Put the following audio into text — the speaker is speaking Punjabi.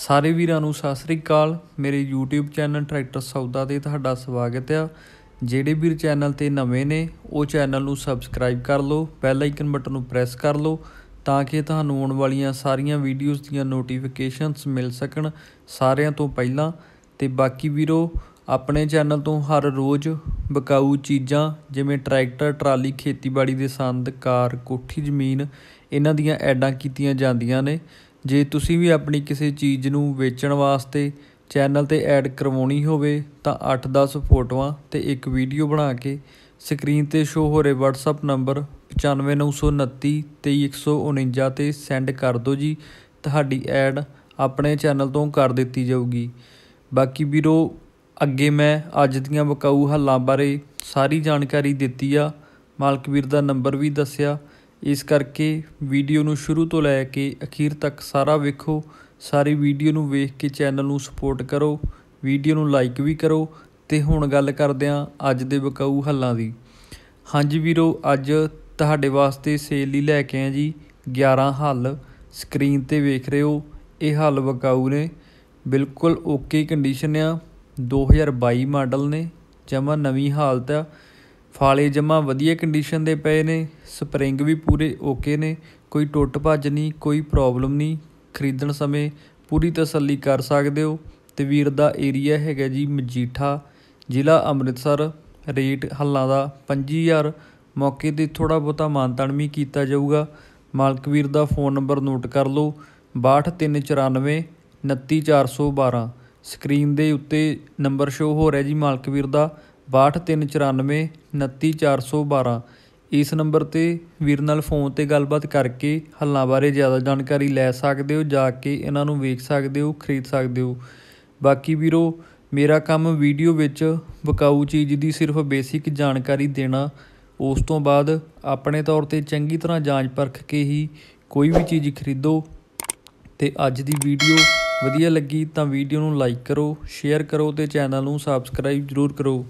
ਸਾਰੇ ਵੀਰਾਂ ਨੂੰ ਸਤਿ ਸ੍ਰੀ ਅਕਾਲ ਮੇਰੇ YouTube ਚੈਨਲ ਟਰੈਕਟਰ ਸੌਦਾ ਤੇ ਤੁਹਾਡਾ ਸਵਾਗਤ ਆ ਜਿਹੜੇ ਵੀਰ ਚੈਨਲ ਤੇ ਨਵੇਂ ਨੇ ਉਹ ਚੈਨਲ ਨੂੰ ਸਬਸਕ੍ਰਾਈਬ ਕਰ ਲਓ ਬੈਲ ਆਈਕਨ ਬਟਨ ਨੂੰ ਪ੍ਰੈਸ ਕਰ ਲਓ ਤਾਂ ਕਿ ਤੁਹਾਨੂੰ ਆਉਣ ਵਾਲੀਆਂ ਸਾਰੀਆਂ ਵੀਡੀਓਜ਼ ਦੀਆਂ ਨੋਟੀਫਿਕੇਸ਼ਨਸ ਮਿਲ ਸਕਣ ਸਾਰਿਆਂ ਤੋਂ ਪਹਿਲਾਂ ਤੇ ਬਾਕੀ ਵੀਰੋ ਆਪਣੇ ਚੈਨਲ ਤੋਂ ਹਰ ਰੋਜ਼ ਬਕਾਊ ਚੀਜ਼ਾਂ ਜਿਵੇਂ ਟਰੈਕਟਰ ਟਰਾਲੀ ਖੇਤੀਬਾੜੀ ਦੇ ਸੰਦ ਕਾਰ ਕੋਠੀ ਜ਼ਮੀਨ ਇਹਨਾਂ ਦੀਆਂ ਐਡਾਂ ਕੀਤੀਆਂ ਜਾਂਦੀਆਂ ਨੇ ਜੇ ਤੁਸੀਂ ਵੀ ਆਪਣੀ ਕਿਸੇ ਚੀਜ਼ ਨੂੰ ਵੇਚਣ ਵਾਸਤੇ ਚੈਨਲ ਤੇ ਐਡ ਕਰਵਾਉਣੀ ਹੋਵੇ ਤਾਂ 8-10 ਫੋਟੋਆਂ ਤੇ ਇੱਕ ਵੀਡੀਓ ਬਣਾ ਕੇ ਸਕਰੀਨ ਤੇ ਸ਼ੋ ਹੋ ਰਹੇ WhatsApp ਨੰਬਰ 9592932149 ਤੇ ਸੈਂਡ ਕਰ ਦਿਓ ਜੀ ਤੁਹਾਡੀ ਐਡ ਆਪਣੇ ਚੈਨਲ ਤੋਂ ਕਰ ਦਿੱਤੀ ਜਾਊਗੀ ਬਾਕੀ ਵੀਰੋ ਅੱਗੇ ਮੈਂ ਅੱਜ ਦੀਆਂ ਵਕਾਊ ਹੱਲਾਂ ਬਾਰੇ ਸਾਰੀ ਜਾਣਕਾਰੀ ਦਿੱਤੀ ਆ ਮਾਲਕ ਵੀਰ ਦਾ ਨੰਬਰ ਵੀ ਦੱਸਿਆ ਇਸ ਕਰਕੇ ਵੀਡੀਓ ਨੂੰ ਸ਼ੁਰੂ ਤੋਂ ਲੈ ਕੇ ਅਖੀਰ ਤੱਕ ਸਾਰਾ ਵੇਖੋ ਸਾਰੀ ਵੀਡੀਓ ਨੂੰ ਵੇਖ ਕੇ ਚੈਨਲ ਨੂੰ ਸਪੋਰਟ ਕਰੋ ਵੀਡੀਓ ਨੂੰ ਲਾਈਕ ਵੀ ਕਰੋ ਤੇ ਹੁਣ ਗੱਲ ਕਰਦੇ ਆਂ ਅੱਜ ਦੇ ਬਕਾਊ ਹੱਲਾਂ ਦੀ ਹਾਂਜੀ ਵੀਰੋ ਅੱਜ ਤੁਹਾਡੇ ਵਾਸਤੇ ਸੇਲ ਹੀ ਲੈ ਕੇ ਆਏ ਜੀ 11 ਹੱਲ ਸਕਰੀਨ ਤੇ ਵੇਖ ਰਹੇ ਹੋ ਇਹ ਹੱਲ ਬਕਾਊ ਨੇ ਬਿਲਕੁਲ ਓਕੇ ਕੰਡੀਸ਼ਨ ਆ 2022 ਮਾਡਲ ਨੇ ਜਮਾ ਨਵੀਂ ਹਾਲਤ ਆ ਫਾਲੇ ਜਮਾ ਵਧੀਆ ਕੰਡੀਸ਼ਨ ਦੇ ਪਏ ਨੇ ਸਪਰਿੰਗ ਵੀ ਪੂਰੇ ਓਕੇ ਨੇ ਕੋਈ ਟੁੱਟ ਭੱਜ ਨਹੀਂ ਕੋਈ ਪ੍ਰੋਬਲਮ ਨਹੀਂ ਖਰੀਦਣ ਸਮੇਂ ਪੂਰੀ ਤਸੱਲੀ ਕਰ ਸਕਦੇ ਹੋ ਤੇ ਵੀਰ ਦਾ ਏਰੀਆ ਹੈਗਾ ਜੀ ਮਜੀਠਾ ਜ਼ਿਲ੍ਹਾ ਅੰਮ੍ਰਿਤਸਰ ਰੇਟ ਹੱਲਾਂ ਦਾ 25000 ਮੌਕੇ ਤੇ ਥੋੜਾ ਬੋਤਾ ਮਾਨਤਨ ਵੀ ਕੀਤਾ ਜਾਊਗਾ ਮਾਲਕ ਵੀਰ ਦਾ ਫੋਨ ਨੰਬਰ ਨੋਟ ਕਰ ਲਓ 62394 29412 ਸਕਰੀਨ ਦੇ ਉੱਤੇ ਨੰਬਰ ਸ਼ੋ ਹੋ ਰਿਹਾ ਜੀ ਮਾਲਕ ਵੀਰ ਦਾ ਬਾਹਠ ਇਸ ਨੰਬਰ 'ਤੇ ਵੀਰ ਨਾਲ ਫੋਨ 'ਤੇ ਗੱਲਬਾਤ ਕਰਕੇ ਹੱਲਾਂ ਬਾਰੇ ਜ਼ਿਆਦਾ ਜਾਣਕਾਰੀ ਲੈ ਸਕਦੇ ਹੋ ਜਾ ਕੇ ਇਹਨਾਂ ਨੂੰ ਵੇਖ ਸਕਦੇ ਹੋ ਖਰੀਦ ਸਕਦੇ ਹੋ ਬਾਕੀ ਵੀਰੋ ਮੇਰਾ ਕੰਮ ਵੀਡੀਓ ਵਿੱਚ ਵਿਕਾਊ ਚੀਜ਼ ਦੀ ਸਿਰਫ ਬੇਸਿਕ ਜਾਣਕਾਰੀ ਦੇਣਾ ਉਸ ਤੋਂ ਬਾਅਦ ਆਪਣੇ ਤੌਰ ਤੇ ਚੰਗੀ ਤਰ੍ਹਾਂ ਜਾਂਚ ਪਰਖ ਕੇ ਹੀ ਕੋਈ ਵੀ ਚੀਜ਼ ਖਰੀਦੋ ਤੇ ਅੱਜ ਦੀ ਵੀਡੀਓ ਵਧੀਆ ਲੱਗੀ ਤਾਂ ਵੀਡੀਓ ਨੂੰ ਲਾਈਕ ਕਰੋ ਸ਼ੇਅਰ ਕਰੋ ਤੇ ਚੈਨਲ ਨੂੰ ਸਬਸਕ੍ਰਾਈਬ ਜ਼ਰੂਰ ਕਰੋ